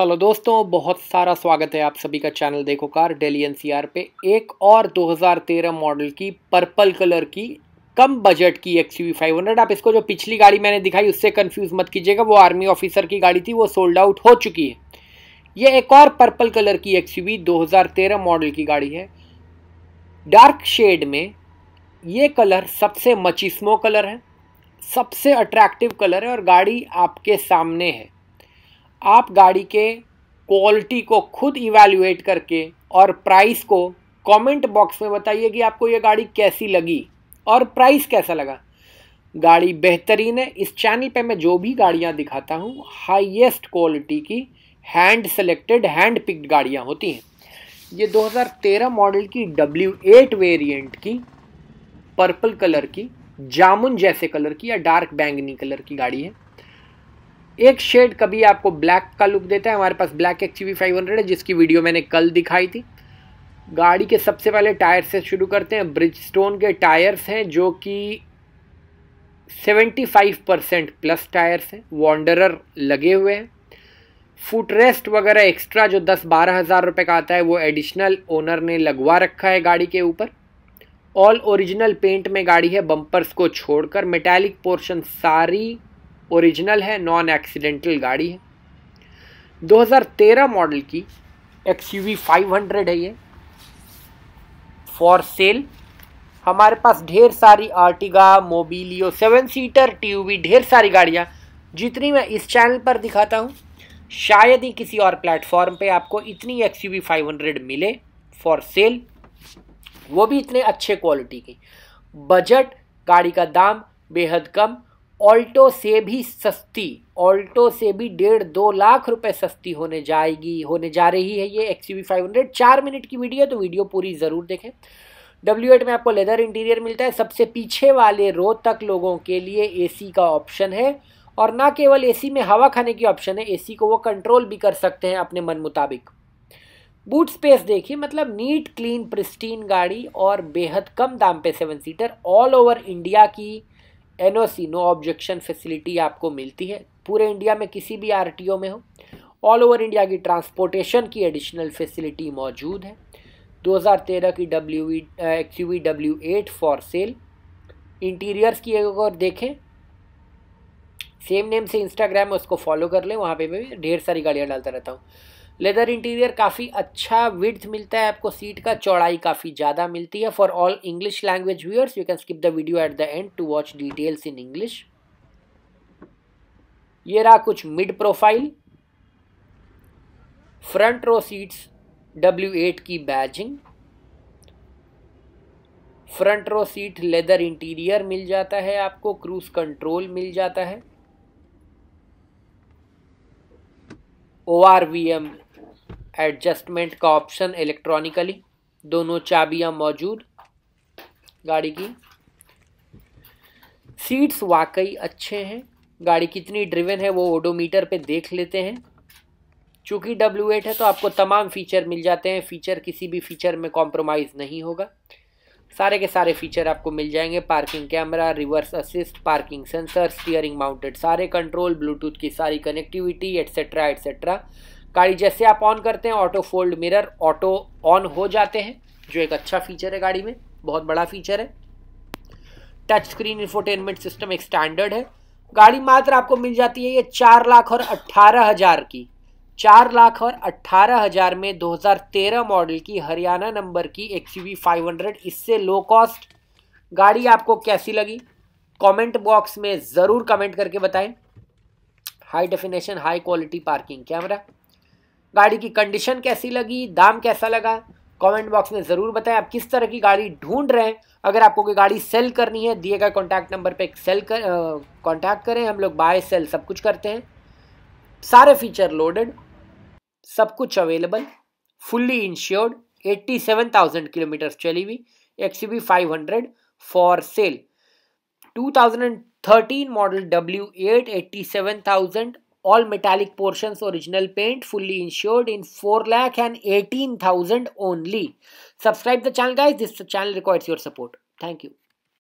Hello दोस्तों बहुत सारा स्वागत है आप सभी का चैनल देखो कार डेली एनसीआर पे एक और 2013 मॉडल की पर्पल कलर की कम बजट की एक्स 500 फाइव हंड्रेड आप इसको जो पिछली गाड़ी मैंने दिखाई उससे कंफ्यूज मत कीजिएगा वो आर्मी ऑफिसर की गाड़ी थी वो सोल्ड आउट हो चुकी है ये एक और पर्पल कलर की एक्स यू 2013 मॉडल की गाड़ी है डार्क शेड में ये कलर सबसे मचिस्मो कलर है सबसे अट्रैक्टिव कलर है और गाड़ी आपके सामने है आप गाड़ी के क्वालिटी को खुद इवेल्युएट करके और प्राइस को कमेंट बॉक्स में बताइए कि आपको ये गाड़ी कैसी लगी और प्राइस कैसा लगा गाड़ी बेहतरीन है इस चैनल पे मैं जो भी गाड़ियाँ दिखाता हूँ हाईएस्ट क्वालिटी की हैंड सेलेक्टेड हैंड पिक्ड गाड़ियाँ होती हैं ये 2013 मॉडल की W8 वेरिएंट की पर्पल कलर की जामुन जैसे कलर की या डार्क बैंगनी कलर की गाड़ी है एक शेड कभी आपको ब्लैक का लुक देता है हमारे पास ब्लैक एक्स फाइव हंड्रेड है जिसकी वीडियो मैंने कल दिखाई थी गाड़ी के सबसे पहले टायर से शुरू करते हैं ब्रिज के टायर्स हैं जो कि 75 परसेंट प्लस टायर्स हैं वॉन्डरर लगे हुए हैं फुट रेस्ट वगैरह एक्स्ट्रा जो दस बारह हज़ार रुपये का आता है वो एडिशनल ओनर ने लगवा रखा है गाड़ी के ऊपर ऑल ओरिजिनल पेंट में गाड़ी है बम्पर्स को छोड़कर मेटालिक पोर्शन सारी ओरिजिनल है नॉन एक्सीडेंटल गाड़ी है 2013 मॉडल की एक्स यू 500 है ये फॉर सेल हमारे पास ढेर सारी आर्टिगा मोबिलियो सेवन सीटर टी ढेर सारी गाड़ियाँ जितनी मैं इस चैनल पर दिखाता हूँ शायद ही किसी और प्लेटफॉर्म पे आपको इतनी एक्स यू 500 मिले फॉर सेल वो भी इतने अच्छे क्वालिटी की बजट गाड़ी का दाम बेहद कम ऑल्टो से भी सस्ती ऑल्टो से भी डेढ़ दो लाख रुपए सस्ती होने जाएगी होने जा रही है ये एक्स यू फाइव हंड्रेड चार मिनट की वीडियो तो वीडियो पूरी ज़रूर देखें डब्ल्यू एट में आपको लेदर इंटीरियर मिलता है सबसे पीछे वाले रो तक लोगों के लिए एसी का ऑप्शन है और ना केवल एसी में हवा खाने की ऑप्शन है एसी को वो कंट्रोल भी कर सकते हैं अपने मन मुताबिक बूट स्पेस देखिए मतलब नीट क्लीन प्रिस्टीन गाड़ी और बेहद कम दाम पे seven seater all over India की एन नो ऑब्जेक्शन फैसिलिटी आपको मिलती है पूरे इंडिया में किसी भी आर में हो ऑल ओवर इंडिया की ट्रांसपोर्टेशन की एडिशनल फैसिलिटी मौजूद है 2013 की W X U W eight for sale interiors की अगर देखें सेम नेम से इंस्टाग्राम में उसको फॉलो कर लें वहाँ पे मैं ढेर सारी गाड़ियाँ डालता रहता हूँ लेदर इंटीरियर काफ़ी अच्छा विड्थ मिलता है आपको सीट का चौड़ाई काफ़ी ज़्यादा मिलती है for all English language viewers you can skip the video at the end to watch details in English ये रहा कुछ mid profile front row seats W eight की badging front row seat leather interior मिल जाता है आपको cruise control मिल जाता है O R V M adjustment का ऑप्शन इलेक्ट्रॉनिकली दोनों चाबियां मौजूद गाड़ी की सीट्स वाकई अच्छे हैं गाड़ी कितनी ड्रिवन है वो ओडोमीटर पे देख लेते हैं चूँकि डब्ल्यू एट है तो आपको तमाम फ़ीचर मिल जाते हैं फ़ीचर किसी भी फ़ीचर में कॉम्प्रोमाइज़ नहीं होगा सारे के सारे फीचर आपको मिल जाएंगे parking camera reverse assist parking sensor steering mounted सारे कंट्रोल ब्लूटूथ की सारी कनेक्टिविटी एट्सेट्रा एट्सेट्रा गाड़ी जैसे आप ऑन करते हैं auto fold mirror auto on हो जाते हैं जो एक अच्छा फीचर है गाड़ी में बहुत बड़ा फीचर है टच स्क्रीन इन्फोटेनमेंट सिस्टम एक स्टैंडर्ड है गाड़ी मात्र आपको मिल जाती है ये चार लाख और अट्ठारह हज़ार की चार लाख और अट्ठारह हज़ार में 2013 मॉडल की हरियाणा नंबर की एक्स वी फाइव हंड्रेड इससे लो कॉस्ट गाड़ी आपको कैसी लगी कमेंट बॉक्स में ज़रूर कमेंट करके बताएं high definition high quality parking camera गाड़ी की कंडीशन कैसी लगी दाम कैसा लगा कमेंट बॉक्स में ज़रूर बताएं आप किस तरह की गाड़ी ढूंढ रहे हैं अगर आपको कोई गाड़ी सेल करनी है दिए गए कॉन्टैक्ट नंबर पर सेल कर कॉन्टैक्ट करें हम लोग बाय सेल सब कुछ करते हैं सारे फीचर लोडेड सब कुछ अवेलेबल फुल्ली इंश्योर्ड 87,000 किलोमीटर्स चली हुई X five hundred for sale 2013 model W8 87,000 all metallic portions original paint fully insured in 4 lakh and 18,000 only. Subscribe the channel guys. This channel requires your support. Thank you.